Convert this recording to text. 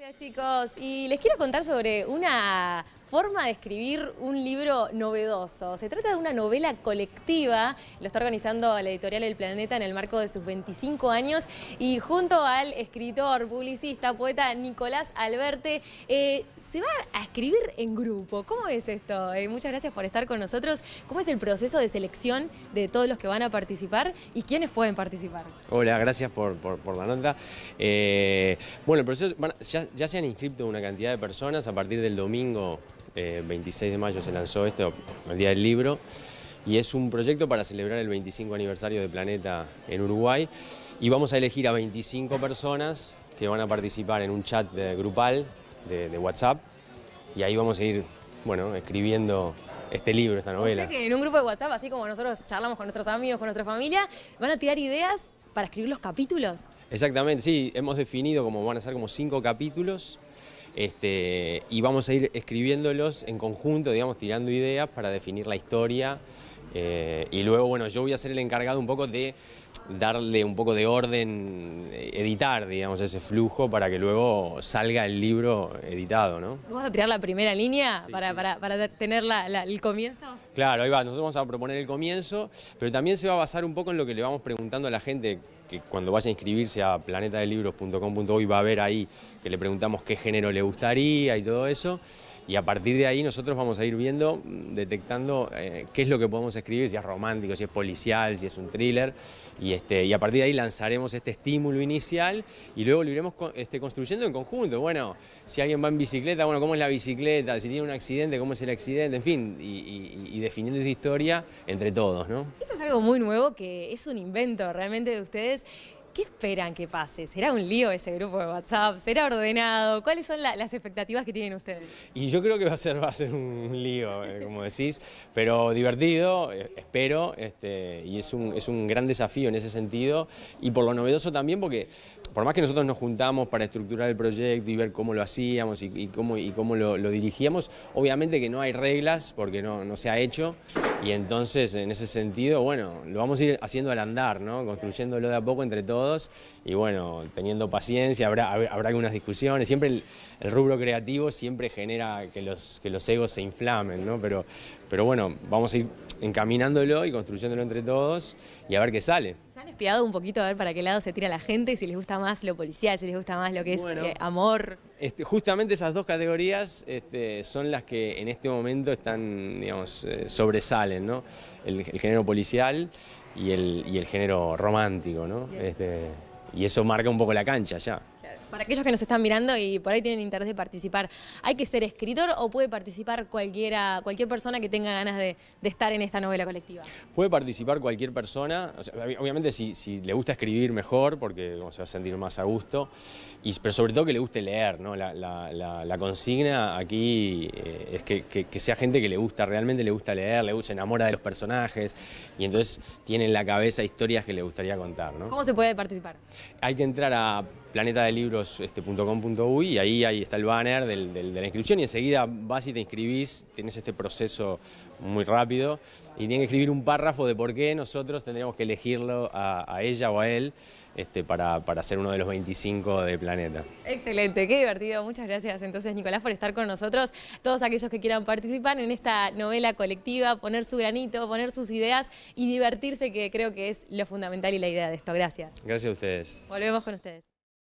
Gracias chicos. Y les quiero contar sobre una forma de escribir un libro novedoso. Se trata de una novela colectiva, lo está organizando la editorial El Planeta en el marco de sus 25 años y junto al escritor, publicista, poeta Nicolás Alberte, eh, se va a escribir en grupo. ¿Cómo es esto? Eh, muchas gracias por estar con nosotros. ¿Cómo es el proceso de selección de todos los que van a participar y quiénes pueden participar? Hola, gracias por, la nota. Eh, bueno, el proceso, ya se han inscrito una cantidad de personas, a partir del domingo 26 eh, de mayo se lanzó esto, el Día del Libro, y es un proyecto para celebrar el 25 aniversario de Planeta en Uruguay, y vamos a elegir a 25 personas que van a participar en un chat grupal de, WhatsApp, y ahí vamos a ir, bueno, escribiendo este libro, esta novela. que en un grupo de WhatsApp, así como nosotros charlamos con nuestros amigos, con nuestra familia, van a tirar ideas para escribir los capítulos. Exactamente, sí, hemos definido como van a ser como cinco capítulos este, y vamos a ir escribiéndolos en conjunto, digamos, tirando ideas para definir la historia. Eh, y luego, bueno, yo voy a ser el encargado un poco de darle un poco de orden, editar, digamos, ese flujo para que luego salga el libro editado, ¿no? ¿Vamos a tirar la primera línea para, tener el comienzo? Claro, ahí va, nosotros vamos a proponer el comienzo, pero también se va a basar un poco en lo que le vamos preguntando a la gente que cuando vaya a inscribirse a planetadelibros.com.uy va a ver ahí que le preguntamos qué género le gustaría y todo eso. Y a partir de ahí nosotros vamos a ir viendo, mm, detectando eh, qué es lo que podemos escribir, si es romántico, si es policial, si es un thriller. Y, este, y a partir de ahí lanzaremos este estímulo inicial y luego lo iremos este, construyendo en conjunto. Bueno, si alguien va en bicicleta, bueno, ¿cómo es la bicicleta? Si tiene un accidente, ¿cómo es el accidente? En fin, y, y definiendo esa historia entre todos, ¿no? algo muy nuevo que es un invento realmente de ustedes. ¿Qué esperan que pase? ¿Será un lío ese grupo de WhatsApp? ¿Será ordenado? ¿Cuáles son las expectativas que tienen ustedes? Y yo creo que va a ser, va a ser un lío, eh, como decís, pero divertido, eh, espero, este, y es es un gran desafío en ese sentido, y por lo novedoso también, porque por más que nosotros nos juntamos para estructurar el proyecto y ver cómo lo hacíamos y, cómo, y cómo lo, dirigíamos, obviamente que no hay reglas porque no, se ha hecho y entonces en ese sentido, bueno, lo vamos a ir haciendo al andar, ¿no? construyéndolo de a poco entre todos y bueno, teniendo paciencia, habrá, algunas discusiones, siempre el, rubro creativo siempre genera que los, que los egos se inflamen, ¿no? pero, pero bueno, vamos a ir encaminándolo y construyéndolo entre todos y a ver qué sale un poquito a ver para qué lado se tira la gente, y si les gusta más lo policial, si les gusta más lo que es eh, amor? Este, justamente esas dos categorías este, son las que en este momento están, eh, sobresalen, El, género policial y el, y el género romántico, este, y eso marca un poco la cancha ya. Para aquellos que nos están mirando y por ahí tienen interés de participar, ¿hay que ser escritor o puede participar cualquiera, cualquier persona que tenga ganas de, estar en esta novela colectiva? Puede participar cualquier persona, obviamente si, le gusta escribir mejor, porque se va a sentir más a gusto, pero sobre todo que le guste leer, ¿no? La, consigna aquí eh, es que, sea gente que le gusta, realmente le gusta leer, le gusta, se enamora de los personajes, y entonces tiene en la cabeza historias que le gustaría contar, ¿Cómo se puede participar? Hay que entrar a planetadelibros.com.uy este, y ahí, ahí está el banner de la inscripción y enseguida vas y te inscribís, tienes este proceso muy rápido y tienen que escribir un párrafo de por qué nosotros tendríamos que elegirlo a, ella o a él este, para, para, ser uno de los 25 de Planeta. Excelente, qué divertido. Muchas gracias entonces Nicolás por estar con nosotros. Todos aquellos que quieran participar en esta novela colectiva, poner su granito, poner sus ideas y divertirse, que creo que es lo fundamental y la idea de esto. Gracias. Gracias a ustedes. Volvemos con ustedes.